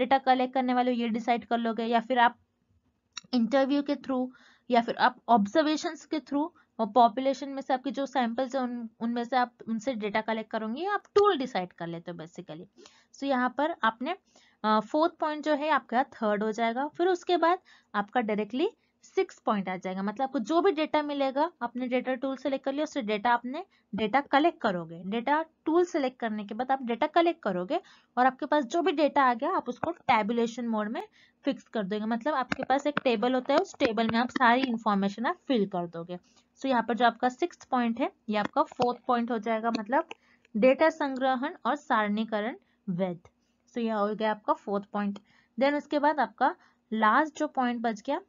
डेटा कलेक्ट करने वाले ये डिसाइड कर लोगे या फिर आप इंटरव्यू के थ्रू या फिर आप ऑब्जर्वेशन के थ्रू और पॉपुलेशन में से आपके जो सैंपल्स हैं उन उनमें से आप उनसे डेटा कलेक्ट करोगे आप टूल डिसाइड कर लेते हो बेसिकली सो so, यहाँ पर आपने फोर्थ uh, पॉइंट जो है आपका थर्ड हो जाएगा फिर उसके बाद आपका डायरेक्टली सिक्स पॉइंट आ जाएगा मतलब आपको जो भी डेटा मिलेगा अपने डेटा टूल सेलेक्ट कर लिया उससे डेटा आपने डेटा कलेक्ट करोगे डेटा टूल सेलेक्ट करने के बाद आप डेटा कलेक्ट करोगे और आपके पास जो भी डेटा आ गया आप उसको टेबुलेशन मोड में फिक्स कर दोगे मतलब आपके पास एक टेबल होता है उस टेबल में आप सारी इंफॉर्मेशन आप फिल कर दोगे सो यहाँ पर जो आपका सिक्स पॉइंट है ये आपका फोर्थ पॉइंट हो जाएगा मतलब डेटा संग्रहण और सारणीकरण वेद सो यह हो गया आपका फोर्थ पॉइंट देन उसके बाद आपका लास्ट जो पॉइंट बच गया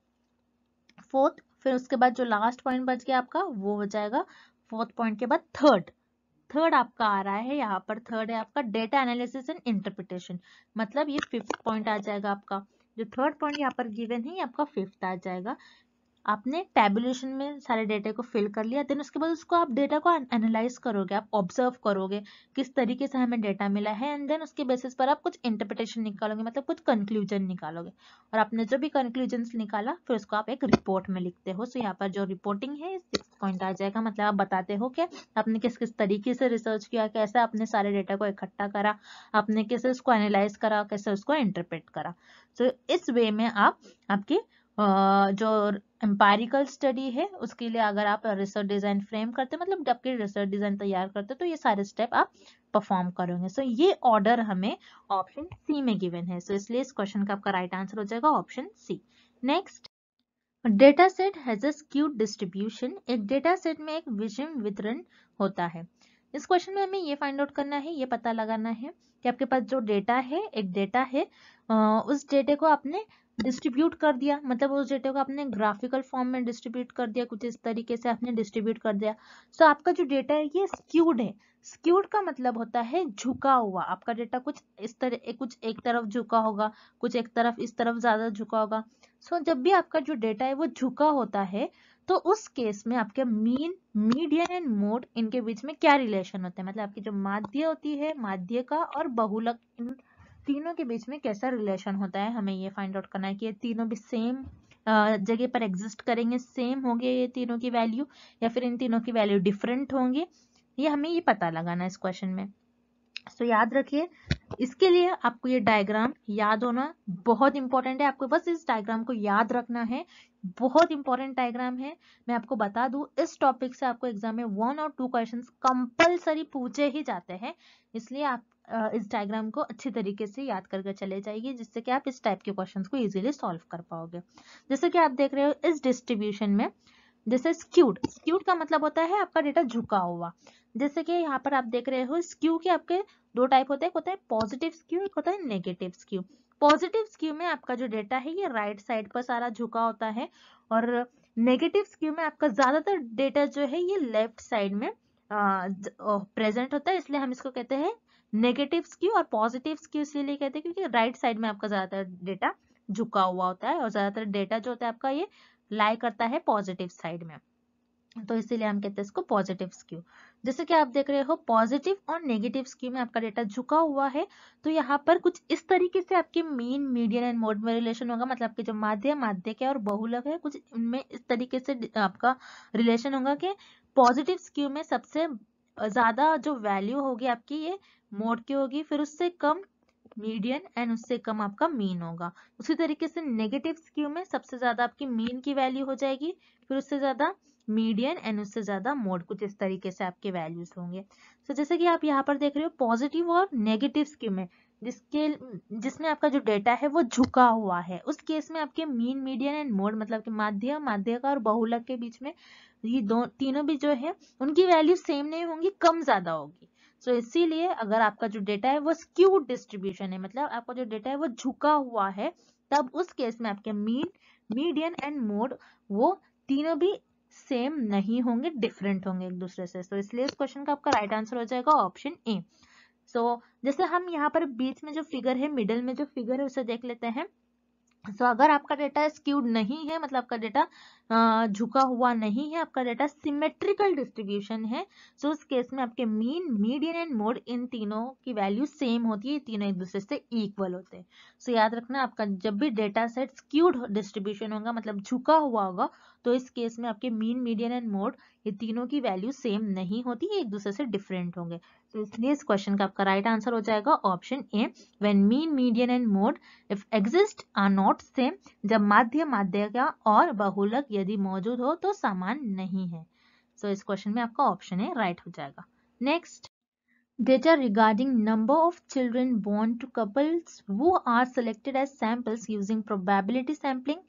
फोर्थ फिर उसके बाद जो लास्ट पॉइंट बच गया आपका वो हो जाएगा फोर्थ पॉइंट के बाद थर्ड थर्ड आपका आ रहा है यहाँ पर थर्ड है आपका डेटा एनालिसिस एंड इंटरप्रिटेशन मतलब ये फिफ्थ पॉइंट आ जाएगा आपका जो थर्ड पॉइंट यहाँ पर गिवन है ये आपका फिफ्थ आ जाएगा आपने टेबुलेशन में सारे डेटा को फिल कर लिया देन उसके बाद उसको आप डेटा को एनालाइज करोगे आप ऑब्जर्व करोगे किस तरीके से हमें डेटा मिला है एंड देन उसके बेसिस पर आप कुछ इंटरप्रिटेशन निकालोगे मतलब कुछ कंक्लूजन निकालोगे और आपने जो भी कंक्लूजन निकाला फिर उसको आप एक रिपोर्ट में लिखते हो सो यहाँ पर जो रिपोर्टिंग है सिक्स पॉइंट आ जाएगा मतलब आप बताते हो कि आपने किस किस तरीके से रिसर्च किया कैसे आपने सारे डेटा को इकट्ठा करा आपने कैसे उसको एनालाइज करा कैसे उसको इंटरप्रेट करा सो so, इस वे में आप आपकी जो एम्पेरिकल स्टडी है उसके लिए अगर आप रिसर्च डिज़ाइन फ्रेम करते मतलब जब आपके रिसर्च डिज़ाइन तैयार करते तो ये सारे स्टेप आप परफॉर्म करोगे सो so, ये ऑर्डर हमें ऑप्शन सी में गिवन है सो so, इसलिए इस क्वेश्चन का आपका राइट आंसर हो जाएगा option C next data set has a skew distribution एक डेटा सेट में एक विषम वितरण होता है इस क्वेश्चन में हमें ये फाइंड आउट करना है ये पता लगाना है कि आपके पास जो डेटा है एक डेटा है उस डेटे को आपने डिस्ट्रीब्यूट कर दिया मतलब उस डेटा को आपने ग्राफिकल फॉर्म में डिस्ट्रीब्यूट कर दिया कुछ इस तरीके से आपने डिस्ट्रीब्यूट कर दिया सो so, आपका जो डेटा है ये स्क्यूड है स्क्यूड का मतलब होता है झुका हुआ आपका डेटा कुछ इस तरह कुछ एक तरफ झुका होगा कुछ एक तरफ इस तरफ ज़्यादा झुका होगा सो so, जब भी आपका जो डेटा है वो झुका होता है तो उस केस में आपके मीन मीडियन एंड मोड इनके बीच में क्या रिलेशन होता है मतलब आपकी जो माध्य होती है माध्य का और बहुलक इन तीनों के बीच में कैसा रिलेशन होता है हमें ये फाइंड आउट करना है कि ये तीनों भी सेम जगह पर एग्जिस्ट करेंगे सेम होंगे ये तीनों की वैल्यू या फिर इन तीनों की वैल्यू डिफरेंट होंगे ये हमें ये पता लगाना है इस क्वेश्चन में सो so, याद रखिए इसके लिए आपको ये डायग्राम याद होना बहुत इंपॉर्टेंट है आपको बस इस डायग्राम को याद रखना है बहुत इंपॉर्टेंट डायग्राम है मैं आपको बता दूं इस टॉपिक से आपको एग्जाम में वन और टू क्वेश्चंस कंपलसरी पूछे ही जाते हैं इसलिए आप इस डायग्राम को अच्छी तरीके से याद करके चले जाइए जिससे कि आप इस टाइप के क्वेश्चन को इजीली सॉल्व कर पाओगे जैसे कि आप देख रहे हो इस डिस्ट्रीब्यूशन में जैसे स्क्यूड स्क्यूड का मतलब होता है आपका डेटा झुका हुआ जैसे कि यहाँ पर आप देख रहे हो स्क्यू के आपके दो टाइप होते हैं एक होता है पॉजिटिव स्क्यू एक होता है नेगेटिव स्क्यू पॉजिटिव स्क्यू में आपका जो डेटा है ये राइट साइड पर सारा झुका होता है और नेगेटिव स्क्यू में आपका ज़्यादातर डेटा जो है ये लेफ्ट साइड में प्रेजेंट होता है इसलिए हम इसको कहते हैं नेगेटिव स्क्यू और पॉजिटिव स्क्यू इसलिए कहते हैं क्योंकि राइट right साइड में आपका ज़्यादातर डेटा झुका हुआ होता है और ज़्यादातर डेटा जो होता है आपका ये लाई करता है पॉजिटिव साइड में तो इसीलिए हम कहते हैं इसको पॉजिटिव स्क्यू जैसे कि आप देख रहे हो पॉजिटिव और नेगेटिव स्क्यू में आपका डेटा झुका हुआ है तो यहाँ पर कुछ इस तरीके से आपके मेन मीडियन एंड मोड में रिलेशन होगा मतलब आपके जो माध्य माध्य के और बहुलक है कुछ इनमें इस तरीके से आपका रिलेशन होगा कि पॉजिटिव स्क्यू में सबसे ज़्यादा जो वैल्यू होगी आपकी ये मोड की होगी फिर उससे कम मीडियन एंड उससे कम आपका मीन होगा उसी तरीके से नेगेटिव स्क्यू में सबसे ज़्यादा आपकी मीन की वैल्यू हो जाएगी फिर उससे ज़्यादा मीडियन एंड उससे ज़्यादा मोड कुछ इस तरीके से आपके वैल्यूज होंगे तो so, जैसे कि आप यहाँ पर देख रहे हो पॉजिटिव और नेगेटिव स्क्यू में जिसके जिसमें आपका जो डेटा है वो झुका हुआ है उस केस में आपके मीन मीडियन एंड मोड मतलब कि माध्य माध्यिका और बहुलक के बीच में ये दो तीनों भी जो है उनकी वैल्यू सेम नहीं होंगी कम ज्यादा होगी सो so, इसीलिए अगर आपका जो डेटा है वो स्क्यूड डिस्ट्रीब्यूशन है मतलब आपका जो डेटा है वो झुका हुआ है तब उस केस में आपके मीन मीडियन एंड मोड वो तीनों भी सेम नहीं होंगे डिफरेंट होंगे एक दूसरे से तो so, इसलिए इस क्वेश्चन का आपका राइट right आंसर हो जाएगा ऑप्शन ए सो so, जैसे हम यहाँ पर बीच में जो फिगर है मिडल में जो फिगर है उसे देख लेते हैं सो so, अगर आपका डेटा स्क्यूड नहीं है मतलब आपका डेटा झुका हुआ नहीं है आपका डेटा सिमेट्रिकल डिस्ट्रीब्यूशन है सो so, उस केस में आपके मीन मीडियन एंड मोड इन तीनों की वैल्यू सेम होती है तीनों एक दूसरे से इक्वल होते हैं सो so, याद रखना आपका जब भी डेटा सेट स्क्यूड डिस्ट्रीब्यूशन होगा मतलब झुका हुआ होगा तो इस केस में आपके मीन मीडियन एंड मोड ये तीनों की वैल्यू सेम नहीं होती एक दूसरे से डिफरेंट होंगे तो इसलिए इस क्वेश्चन का आपका राइट आंसर हो जाएगा option A when mean median and mode if exist are not same जब माध्य माध्य का और बहुलक यदि मौजूद हो तो समान नहीं है सो so, इस क्वेश्चन में आपका ऑप्शन ए राइट हो जाएगा next data regarding number of children born to couples who are selected as samples using probability sampling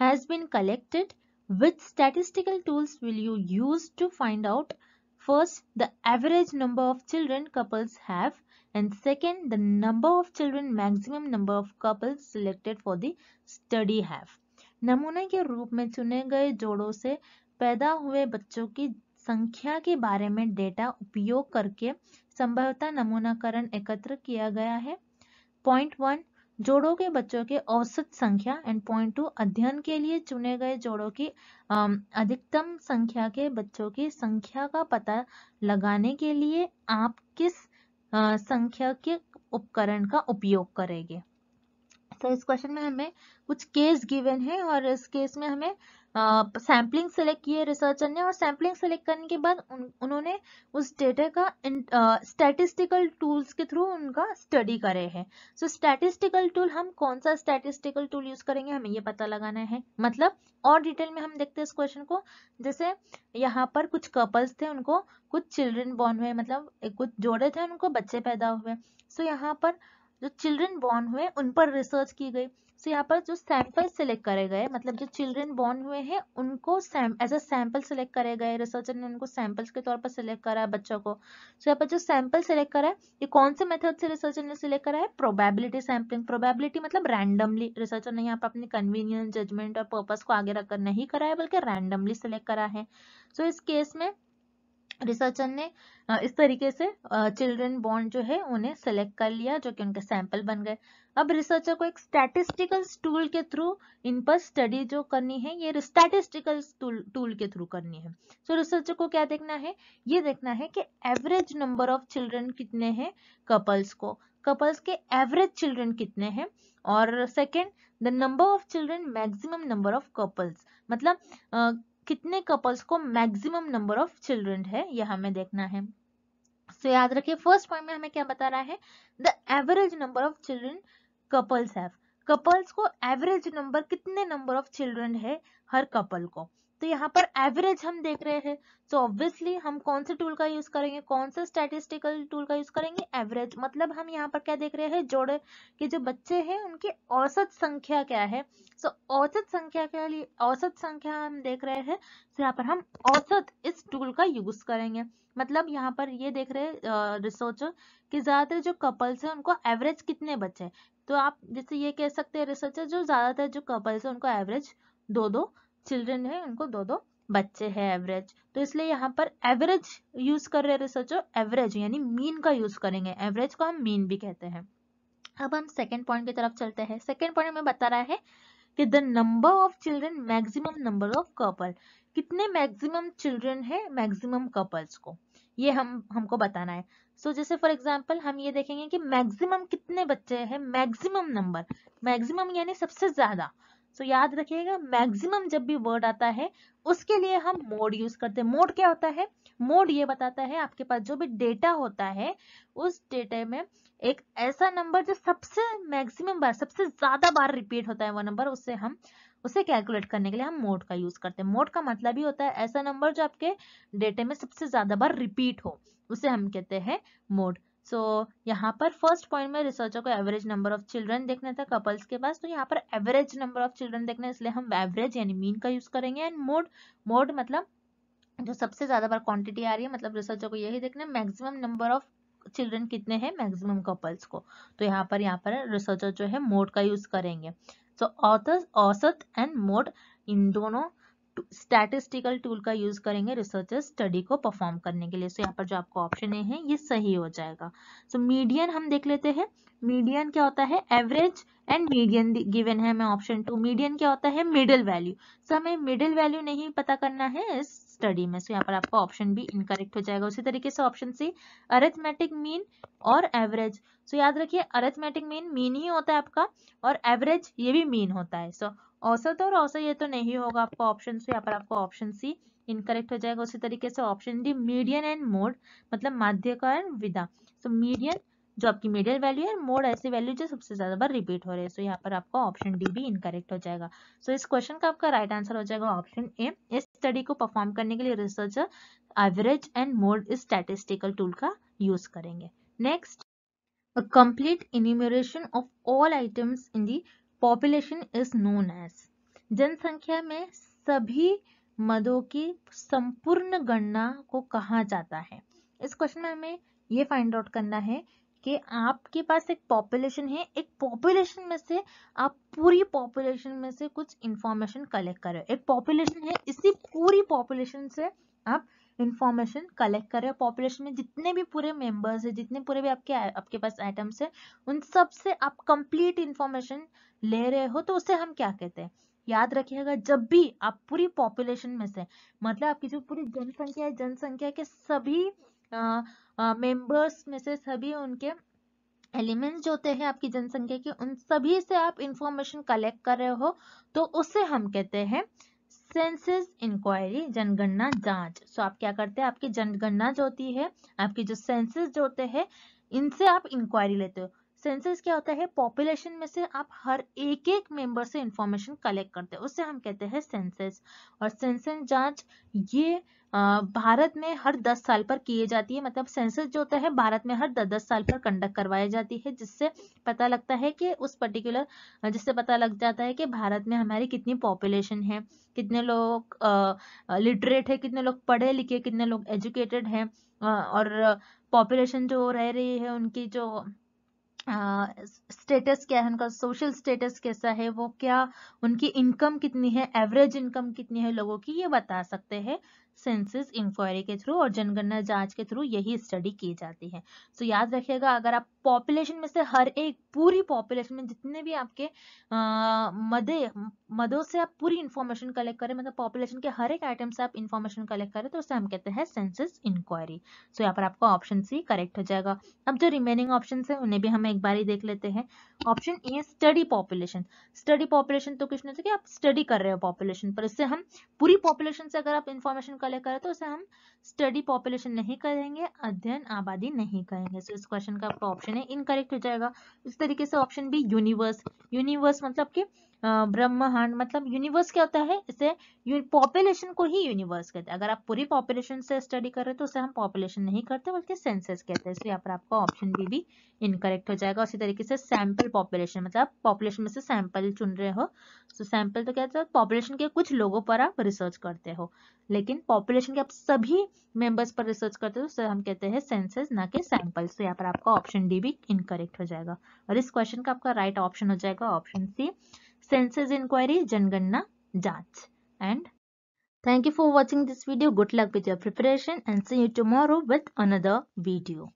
has been collected Which statistical tools will you use to find out first the average number of children couples have and second the number of children maximum number of couples selected for the study have. नमूने के रूप में चुने गए जोड़ों से पैदा हुए बच्चों की संख्या के बारे में डेटा उपयोग करके संभवतः नमूनाकरण एकत्र किया गया है पॉइंट वन जोड़ों के बच्चों के औसत संख्या एंड पॉइंट टू अध्ययन के लिए चुने गए जोड़ों की अधिकतम संख्या के बच्चों की संख्या का पता लगाने के लिए आप किस संख्या के उपकरण का उपयोग करेंगे तो इस क्वेश्चन में हमें कुछ केस गिवन है और इस केस में हमें सैम्पलिंग सेलेक्ट किए रिसर्चर ने और सैम्पलिंग सेलेक्ट करने के बाद उन, उन्होंने उस डेटा का स्टैटिस्टिकल टूल्स के थ्रू उनका स्टडी करे है सो स्टैटिस्टिकल टूल हम कौन सा स्टैटिस्टिकल टूल यूज करेंगे हमें ये पता लगाना है मतलब और डिटेल में हम देखते हैं इस क्वेश्चन को जैसे यहाँ पर कुछ कपल्स थे उनको कुछ चिल्ड्रेन बॉर्न हुए मतलब कुछ जोड़े थे उनको बच्चे पैदा हुए सो so, यहाँ पर जो चिल्ड्रन बॉर्न हुए उन पर रिसर्च की गई सो यहाँ पर जो सैंपल सिलेक्ट करे गए मतलब जो चिल्ड्रन बॉर्न हुए हैं उनको एज अ सैंपल सिलेक्ट करे गए रिसर्चर ने उनको सैंपल्स के तौर पर सिलेक्ट करा है बच्चों को सो so, यहाँ पर जो सैंपल सिलेक्ट करा है ये कौन से मेथड से रिसर्चर ने सिलेक्ट करा है प्रोबेबिलिटी सैम्पलिंग प्रोबेबिलिटी मतलब रैंडमली रिसर्चर ने यहाँ पर अपने कन्वीनियंस जजमेंट और पर्पज को आगे रखकर नहीं करा है बल्कि रैंडमली सिलेक्ट करा है सो so, इस केस में रिसर्चर ने इस तरीके से चिल्ड्रन बॉन्ड जो है उन्हें सेलेक्ट कर लिया जो कि उनके सैंपल बन गए अब रिसर्चर को एक स्टैटिस्टिकल टूल के थ्रू इन पर स्टडी जो करनी है ये स्टैटिस्टिकल टूल के थ्रू करनी है सो so, रिसर्चर को क्या देखना है ये देखना है कि एवरेज नंबर ऑफ चिल्ड्रन कितने हैं कपल्स को कपल्स के एवरेज चिल्ड्रन कितने हैं और second the number of children maximum number of couples मतलब कितने कपल्स को मैक्सिमम नंबर ऑफ चिल्ड्रन है यह हमें देखना है सो so, याद रखिए फर्स्ट पॉइंट में हमें क्या बता रहा है the average number of children couples have couples को एवरेज नंबर कितने नंबर ऑफ चिल्ड्रन है हर कपल को तो यहाँ पर एवरेज हम देख रहे हैं सो ऑब्वियसली हम कौन से टूल का यूज करेंगे कौन सा स्टैटिस्टिकल टूल का यूज करेंगे एवरेज मतलब हम यहाँ पर क्या देख रहे हैं जोड़े कि जो बच्चे हैं उनकी औसत संख्या क्या है सो so, औसत संख्या के लिए औसत संख्या हम देख रहे हैं तो so, यहाँ पर हम औसत इस टूल का यूज करेंगे मतलब यहाँ पर ये देख रहे हैं रिसर्चर कि ज्यादातर जो कपल्स हैं उनको एवरेज कितने बच्चे तो आप जैसे ये कह सकते हैं रिसर्चर जो ज्यादातर जो कपल्स हैं उनको एवरेज दो दो चिल्ड्रन है उनको दो दो बच्चे हैं एवरेज तो इसलिए यहाँ पर एवरेज यूज कर रहे रिसर्चर एवरेज यानी मीन का यूज करेंगे एवरेज को हम मीन भी कहते हैं अब हम सेकेंड पॉइंट की तरफ चलते हैं सेकेंड पॉइंट में बता रहा है कि the number of children maximum number of couple कितने मैक्सिमम चिल्ड्रन है मैक्सिमम कपल्स को ये हम हमको बताना है सो so, जैसे फॉर एग्जांपल हम ये देखेंगे कि मैक्सिमम कितने बच्चे हैं मैक्सिमम नंबर मैक्सिमम यानी सबसे ज्यादा सो याद रखिएगा मैक्सिमम जब भी वर्ड आता है उसके लिए हम मोड यूज करते हैं मोड क्या होता है मोड ये बताता है आपके पास जो भी डेटा होता है उस डेटा में एक ऐसा नंबर जो सबसे मैक्सिमम बार सबसे ज्यादा बार रिपीट होता है वो नंबर उससे हम उसे कैलकुलेट करने के लिए हम मोड का यूज करते हैं मोड का मतलब ही होता है ऐसा नंबर जो आपके डेटे में सबसे ज्यादा बार रिपीट हो उसे हम कहते हैं मोड सो so, यहाँ पर फर्स्ट पॉइंट में रिसर्चर को एवरेज नंबर ऑफ चिल्ड्रन देखना था कपल्स के पास तो यहाँ पर एवरेज नंबर ऑफ चिल्ड्रन देखना है इसलिए हम एवरेज यानी मीन का यूज करेंगे एंड मोड मोड मतलब जो सबसे ज्यादा बार क्वांटिटी आ रही है मतलब रिसर्चर को यही देखना है मैक्सिमम नंबर ऑफ चिल्ड्रन कितने हैं मैक्सिमम कपल्स को तो यहाँ पर यहाँ पर रिसर्चर जो है मोड का यूज करेंगे सो औसत एंड मोड इन दोनों स्टैटिस्टिकल टूल का यूज करेंगे रिसर्चर स्टडी को परफॉर्म करने के लिए सो so, यहाँ पर जो आपको ऑप्शन ए है ये सही हो जाएगा सो so, मीडियन हम देख लेते हैं मीडियन क्या होता है एवरेज एंड मीडियन गिवन है हमें ऑप्शन टू मीडियन क्या होता है मिडिल वैल्यू सो हमें मिडिल वैल्यू नहीं पता करना है इस स्टडी में सो so, यहाँ पर आपका ऑप्शन भी इनकरेक्ट हो जाएगा उसी तरीके से ऑप्शन सी अरेथमेटिक मीन और एवरेज सो so, याद रखिए अरेथमेटिक मीन मीन ही होता है आपका और एवरेज ये भी मीन होता है सो so, औसत तो और औसत ये तो नहीं होगा आपको ऑप्शन सी यहाँ पर आपको ऑप्शन सी इनकरेक्ट हो जाएगा उसी तरीके से option D median and mode मतलब माध्य का एंड विदा सो मीडियन जो आपकी मीडियल वैल्यू है मोड ऐसी वैल्यू जो सबसे ज्यादा बार रिपीट हो रही है सो यहाँ पर आपका ऑप्शन डी भी इनकरेक्ट हो जाएगा सो so, इस क्वेश्चन का आपका राइट right आंसर हो जाएगा ऑप्शन ए इस स्टडी को परफॉर्म करने के लिए रिसर्चर एवरेज एंड मोड इस स्टैटिस्टिकल टूल का यूज करेंगे next complete complete of all items in the population is known as जनसंख्या में सभी मदों की संपूर्ण गणना को कहा जाता है इस क्वेश्चन में हमें ये फाइंड आउट करना है कि आपके पास एक पॉपुलेशन है एक पॉपुलेशन में से आप पूरी पॉपुलेशन में से कुछ इंफॉर्मेशन कलेक्ट करें एक पॉपुलेशन है इसी पूरी पॉपुलेशन से आप इन्फॉर्मेशन कलेक्ट कर रहे हो पॉपुलेशन में जितने भी पूरे मेंबर्स है जितने पूरे भी आपके आपके पास आइटम्स है उन सब से आप कंप्लीट इन्फॉर्मेशन ले रहे हो तो उसे हम क्या कहते हैं याद रखिएगा जब भी आप पूरी पॉपुलेशन में से मतलब आपकी जो पूरी जनसंख्या है जनसंख्या के सभी मेंबर्स में से सभी उनके एलिमेंट्स जो होते हैं आपकी जनसंख्या के उन सभी से आप इंफॉर्मेशन कलेक्ट कर रहे हो तो उसे हम कहते हैं सेंसेस इंक्वायरी जनगणना जांच सो आप क्या करते हैं आपकी जनगणना जो होती है आपकी जो सेंसेस जो होते हैं इनसे आप इंक्वायरी लेते हो सेंसेस क्या होता है पॉपुलेशन में से आप हर एक एक मेंबर से इंफॉर्मेशन कलेक्ट करते हैं उससे हम कहते हैं सेंसेस और सेंसस जांच ये भारत में हर दस साल पर किए जाती है मतलब सेंसस जो होता है भारत में हर दस साल पर कंडक्ट करवाई जाती है जिससे पता लगता है कि उस पर्टिकुलर जिससे पता लग जाता है कि भारत में हमारी कितनी पॉपुलेशन है कितने लोग लिटरेट है कितने लोग पढ़े लिखे कितने लोग एजुकेटेड हैं और पॉपुलेशन जो रह रही है उनकी जो स्टेटस uh, क्या है उनका सोशल स्टेटस कैसा है वो क्या उनकी इनकम कितनी है एवरेज इनकम कितनी है लोगों की ये बता सकते हैं सेंसिस इंक्वायरी के थ्रू और जनगणना जांच के थ्रू यही स्टडी की जाती है सो so, याद रखिएगा अगर आप पॉपुलेशन में से हर एक पूरी पॉपुलेशन में जितने भी आपके मदे मदों से आप पूरी इंफॉर्मेशन कलेक्ट करें मतलब पॉपुलेशन के हर एक आइटम से आप इंफॉर्मेशन कलेक्ट करें तो उसे हम कहते हैं सेंसिस इंक्वायरी सो यहाँ पर आपका ऑप्शन सी करेक्ट हो जाएगा अब जो रिमेनिंग ऑप्शन है उन्हें भी हम एक बार ही देख लेते हैं option A study population study population तो कुछ नहीं था कि आप स्टडी कर रहे हो पॉपुलेशन पर इससे हम पूरी पॉपुलेशन से अगर आप इन्फॉर्मेशन कलेक्ट करें तो उसे हम स्टडी पॉपुलेशन नहीं करेंगे अध्ययन आबादी नहीं करेंगे सो so, इस क्वेश्चन का आपका ऑप्शन है इनकरेक्ट हो जाएगा इस तरीके से ऑप्शन बी यूनिवर्स यूनिवर्स मतलब कि ब्रह्मांड मतलब यूनिवर्स क्या होता है इसे पॉपुलेशन को ही यूनिवर्स कहते हैं अगर आप पूरी पॉपुलेशन से स्टडी कर रहे हो तो उसे हम पॉपुलेशन नहीं करते बल्कि सेंसेस कहते हैं इसलिए यहाँ पर आपका ऑप्शन बी भी इनकरेक्ट हो जाएगा उसी तरीके से सैंपल पॉपुलेशन मतलब आप पॉपुलेशन में से सैंपल चुन रहे हो तो सैंपल तो कहते हैं पॉपुलेशन के कुछ लोगों पर आप रिसर्च करते हो लेकिन पॉपुलेशन के आप सभी मेंबर्स पर रिसर्च करते हो तो हम कहते हैं सेंसेस ना कि सैंपल तो यहाँ पर आपका ऑप्शन डी भी इनकरेक्ट हो जाएगा और इस क्वेश्चन का आपका राइट ऑप्शन हो जाएगा option C census inquiry, Janganna, Jach. And thank you for watching this video. Good luck with your preparation and see you tomorrow with another video.